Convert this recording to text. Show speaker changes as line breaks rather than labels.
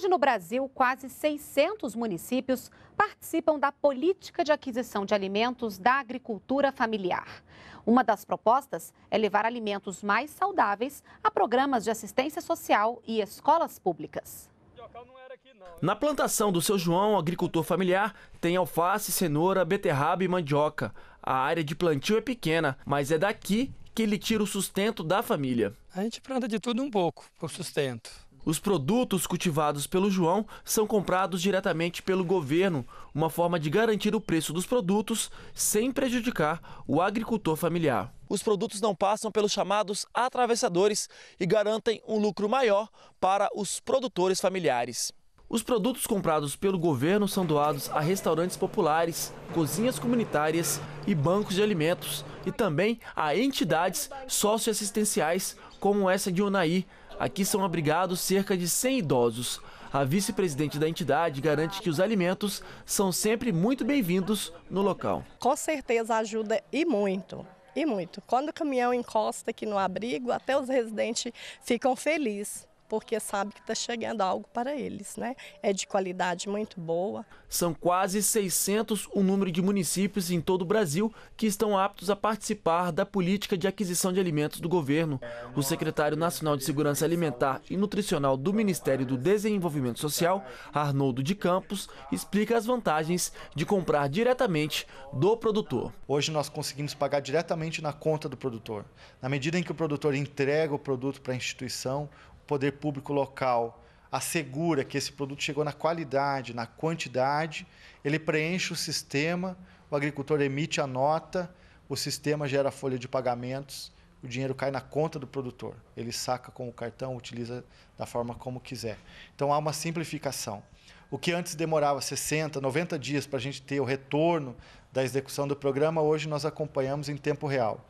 Hoje, no Brasil, quase 600 municípios participam da política de aquisição de alimentos da agricultura familiar. Uma das propostas é levar alimentos mais saudáveis a programas de assistência social e escolas públicas.
Na plantação do seu João, agricultor familiar, tem alface, cenoura, beterraba e mandioca. A área de plantio é pequena, mas é daqui que ele tira o sustento da família. A gente planta de tudo um pouco, por sustento os produtos cultivados pelo João são comprados diretamente pelo governo, uma forma de garantir o preço dos produtos sem prejudicar o agricultor familiar. Os produtos não passam pelos chamados atravessadores e garantem um lucro maior para os produtores familiares. Os produtos comprados pelo governo são doados a restaurantes populares, cozinhas comunitárias e bancos de alimentos, e também a entidades socioassistenciais como essa de Unaí, Aqui são abrigados cerca de 100 idosos. A vice-presidente da entidade garante que os alimentos são sempre muito bem-vindos no local.
Com certeza ajuda e muito. E muito. Quando o caminhão encosta aqui no abrigo, até os residentes ficam felizes porque sabe que está chegando algo para eles, né? É de qualidade muito boa.
São quase 600 o número de municípios em todo o Brasil que estão aptos a participar da política de aquisição de alimentos do governo. O secretário nacional de Segurança Alimentar e Nutricional do Ministério do Desenvolvimento Social, Arnoldo de Campos, explica as vantagens de comprar diretamente do produtor. Hoje nós conseguimos pagar diretamente na conta do produtor.
Na medida em que o produtor entrega o produto para a instituição, poder público local assegura que esse produto chegou na qualidade, na quantidade, ele preenche o sistema, o agricultor emite a nota, o sistema gera folha de pagamentos, o dinheiro cai na conta do produtor. Ele saca com o cartão, utiliza da forma como quiser. Então há uma simplificação. O que antes demorava 60, 90 dias para a gente ter o retorno da execução do programa, hoje nós acompanhamos em tempo real.